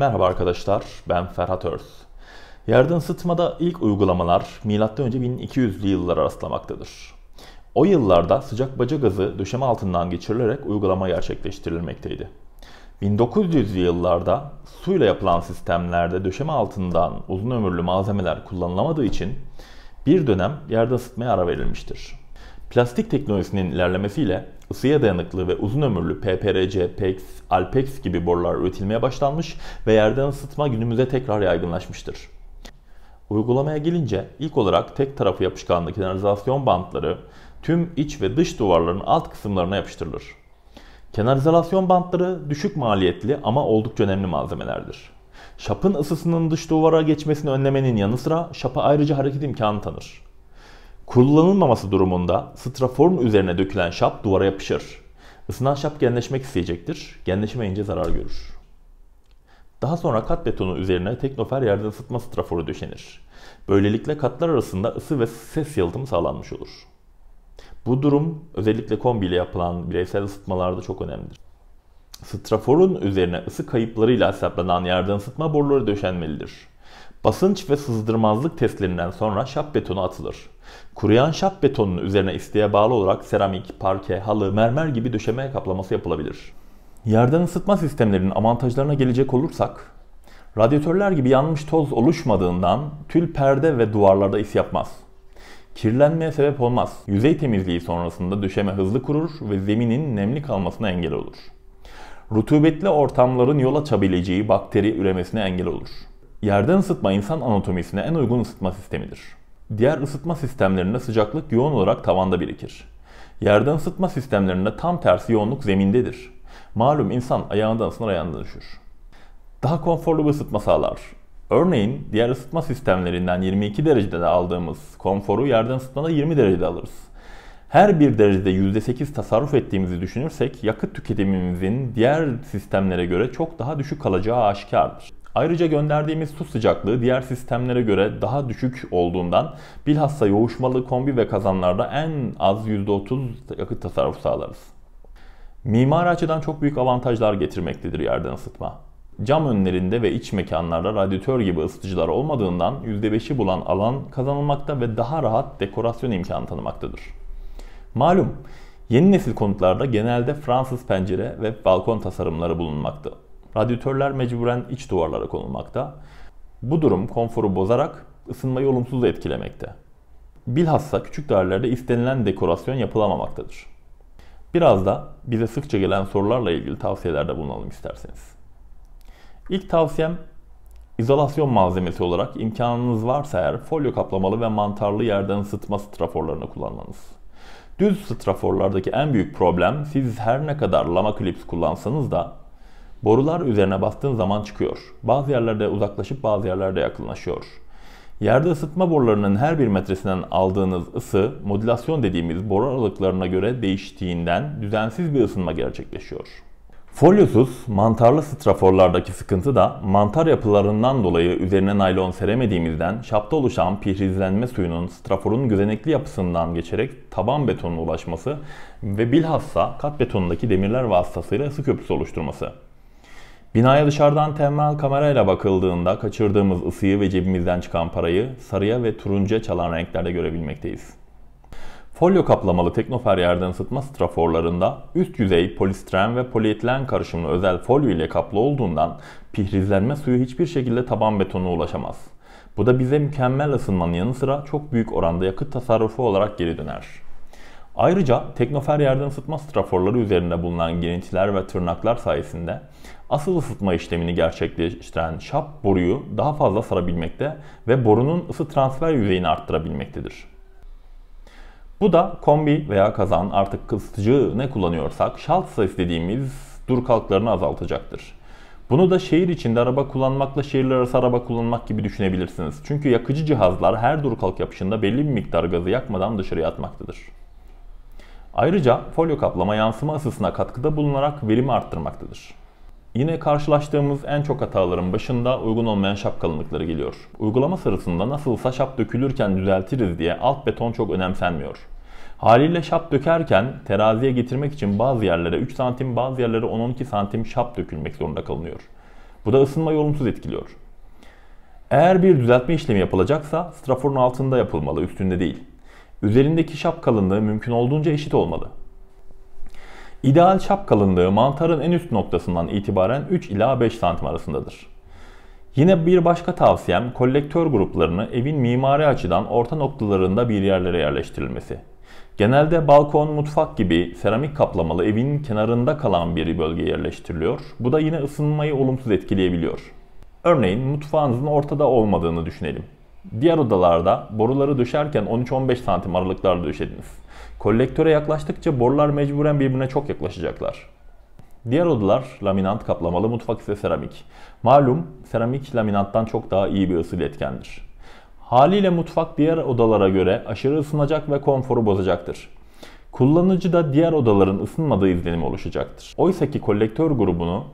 Merhaba arkadaşlar, ben Ferhat Örs. Yerden ısıtmada ilk uygulamalar M.Ö. 1200'lü yıllara rastlamaktadır. O yıllarda sıcak baca gazı döşeme altından geçirilerek uygulama gerçekleştirilmekteydi. 1900'lü yıllarda suyla yapılan sistemlerde döşeme altından uzun ömürlü malzemeler kullanılamadığı için bir dönem yerde ısıtmaya ara verilmiştir. Plastik teknolojisinin ilerlemesiyle ısıya dayanıklı ve uzun ömürlü PPRC, PEX, Alpex gibi borular üretilmeye başlanmış ve yerden ısıtma günümüze tekrar yaygınlaşmıştır. Uygulamaya gelince ilk olarak tek tarafı yapışkanlı kenarizasyon bantları tüm iç ve dış duvarların alt kısımlarına yapıştırılır. Kenarizasyon bantları düşük maliyetli ama oldukça önemli malzemelerdir. Şapın ısısının dış duvara geçmesini önlemenin yanı sıra şapa ayrıca hareket imkanı tanır. Kullanılmaması durumunda straforun üzerine dökülen şap duvara yapışır. Isınan şap genleşmek isteyecektir. Genleşemeyince zarar görür. Daha sonra kat betonu üzerine teknofer yerden ısıtma straforu döşenir. Böylelikle katlar arasında ısı ve ses yalıtımı sağlanmış olur. Bu durum özellikle kombi ile yapılan bireysel ısıtmalarda çok önemlidir. Straforun üzerine ısı kayıplarıyla hesaplanan yerden ısıtma boruları döşenmelidir. Basınç ve sızdırmazlık testlerinden sonra şap betonu atılır. Kuruyan şap betonunun üzerine isteğe bağlı olarak seramik, parke, halı, mermer gibi döşeme kaplaması yapılabilir. Yerden ısıtma sistemlerinin avantajlarına gelecek olursak, radyatörler gibi yanmış toz oluşmadığından tül perde ve duvarlarda is yapmaz. Kirlenmeye sebep olmaz. Yüzey temizliği sonrasında döşeme hızlı kurur ve zeminin nemli kalmasına engel olur. Rutubetli ortamların yol açabileceği bakteri üremesine engel olur. Yerden ısıtma insan anatomisine en uygun ısıtma sistemidir. Diğer ısıtma sistemlerinde sıcaklık yoğun olarak tavanda birikir. Yerden ısıtma sistemlerinde tam tersi yoğunluk zemindedir. Malum insan ayağından ısınır ayağından düşür. Daha konforlu bir ısıtma sağlar. Örneğin diğer ısıtma sistemlerinden 22 derecede aldığımız konforu yerden ısıtmada 20 derecede alırız. Her bir derecede %8 tasarruf ettiğimizi düşünürsek yakıt tüketimimizin diğer sistemlere göre çok daha düşük kalacağı aşikardır. Ayrıca gönderdiğimiz su sıcaklığı diğer sistemlere göre daha düşük olduğundan bilhassa yoğuşmalı kombi ve kazanlarda en az %30 yakıt tasarrufu sağlarız. Mimari açıdan çok büyük avantajlar getirmektedir yerden ısıtma. Cam önlerinde ve iç mekanlarda radyatör gibi ısıtıcılar olmadığından %5'i bulan alan kazanılmakta ve daha rahat dekorasyon imkanı tanımaktadır. Malum yeni nesil konutlarda genelde Fransız pencere ve balkon tasarımları bulunmaktadır. Radyatörler mecburen iç duvarlara konulmakta. Bu durum konforu bozarak ısınmayı olumsuz etkilemekte. Bilhassa küçük dairelerde istenilen dekorasyon yapılamamaktadır. Biraz da bize sıkça gelen sorularla ilgili tavsiyelerde bulunalım isterseniz. İlk tavsiyem izolasyon malzemesi olarak imkanınız varsa eğer folyo kaplamalı ve mantarlı yerden ısıtma straforlarını kullanmanız. Düz straforlardaki en büyük problem siz her ne kadar lama klips kullansanız da Borular üzerine bastığın zaman çıkıyor. Bazı yerlerde uzaklaşıp bazı yerlerde yakınlaşıyor. Yerde ısıtma borularının her bir metresinden aldığınız ısı, modülasyon dediğimiz boru aralıklarına göre değiştiğinden düzensiz bir ısınma gerçekleşiyor. Folyosuz, mantarlı straforlardaki sıkıntı da mantar yapılarından dolayı üzerine naylon seremediğimizden şapta oluşan pihrizlenme suyunun straforun gözenekli yapısından geçerek taban betonuna ulaşması ve bilhassa kat betonundaki demirler vasıtasıyla ısı köprüsü oluşturması. Binaya dışarıdan termal kamerayla bakıldığında kaçırdığımız ısıyı ve cebimizden çıkan parayı sarıya ve turuncuya çalan renklerde görebilmekteyiz. Folyo kaplamalı teknofer yerden ısıtma straforlarında üst yüzey polistiren ve polietilen karışımlı özel folyo ile kaplı olduğundan pihrizlenme suyu hiçbir şekilde taban betonuna ulaşamaz. Bu da bize mükemmel ısınmanın yanı sıra çok büyük oranda yakıt tasarrufu olarak geri döner. Ayrıca teknofer yerden ısıtma straforları üzerinde bulunan girintiler ve tırnaklar sayesinde asıl ısıtma işlemini gerçekleştiren şap boruyu daha fazla sarabilmekte ve borunun ısı transfer yüzeyini arttırabilmektedir. Bu da kombi veya kazan artık ısıtıcı ne kullanıyorsak şalt sayısı dediğimiz dur kalklarını azaltacaktır. Bunu da şehir içinde araba kullanmakla şehirler arası araba kullanmak gibi düşünebilirsiniz. Çünkü yakıcı cihazlar her dur kalk yapışında belli bir miktar gazı yakmadan dışarıya atmaktadır. Ayrıca folyo kaplama yansıma ısısına katkıda bulunarak verimi arttırmaktadır. Yine karşılaştığımız en çok hataların başında uygun olmayan şap kalınlıkları geliyor. Uygulama sırasında nasılsa şap dökülürken düzeltiriz diye alt beton çok önemsenmiyor. Haliyle şap dökerken teraziye getirmek için bazı yerlere 3 santim bazı yerlere 10-12 santim şap dökülmek zorunda kalınıyor. Bu da ısınma olumsuz etkiliyor. Eğer bir düzeltme işlemi yapılacaksa straforun altında yapılmalı üstünde değil. Üzerindeki şap kalınlığı mümkün olduğunca eşit olmalı. İdeal şap kalınlığı mantarın en üst noktasından itibaren 3 ila 5 santim arasındadır. Yine bir başka tavsiyem kolektör gruplarını evin mimari açıdan orta noktalarında bir yerlere yerleştirilmesi. Genelde balkon, mutfak gibi seramik kaplamalı evin kenarında kalan bir bölge yerleştiriliyor. Bu da yine ısınmayı olumsuz etkileyebiliyor. Örneğin mutfağınızın ortada olmadığını düşünelim. Diğer odalarda boruları düşerken 13-15 santim aralıklarla düşediniz. Kolektöre yaklaştıkça borular mecburen birbirine çok yaklaşacaklar. Diğer odalar laminant kaplamalı, mutfak ise seramik. Malum seramik laminattan çok daha iyi bir ısı iletkendir. Haliyle mutfak diğer odalara göre aşırı ısınacak ve konforu bozacaktır. Kullanıcı da diğer odaların ısınmadığı izlenimi oluşacaktır. Oysaki kolektör grubunu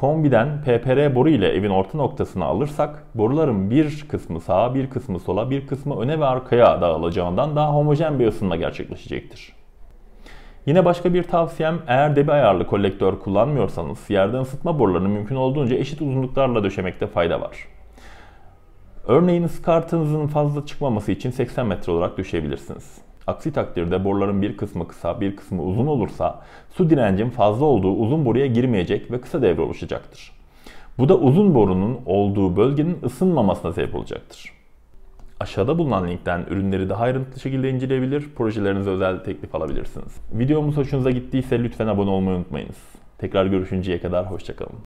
Kombiden PPR boru ile evin orta noktasını alırsak boruların bir kısmı sağa, bir kısmı sola, bir kısmı öne ve arkaya dağılacağından daha homojen bir ısınma gerçekleşecektir. Yine başka bir tavsiyem eğer debi ayarlı kolektör kullanmıyorsanız yerden ısıtma borularını mümkün olduğunca eşit uzunluklarla döşemekte fayda var. Örneğin skartınızın fazla çıkmaması için 80 metre olarak düşebilirsiniz. Aksi takdirde boruların bir kısmı kısa, bir kısmı uzun olursa su direncin fazla olduğu uzun boruya girmeyecek ve kısa devre oluşacaktır. Bu da uzun borunun olduğu bölgenin ısınmamasına sebep olacaktır. Aşağıda bulunan linkten ürünleri daha ayrıntılı şekilde inceleyebilir, projelerinize özel teklif alabilirsiniz. Videomuz hoşunuza gittiyse lütfen abone olmayı unutmayınız. Tekrar görüşünceye kadar hoşçakalın.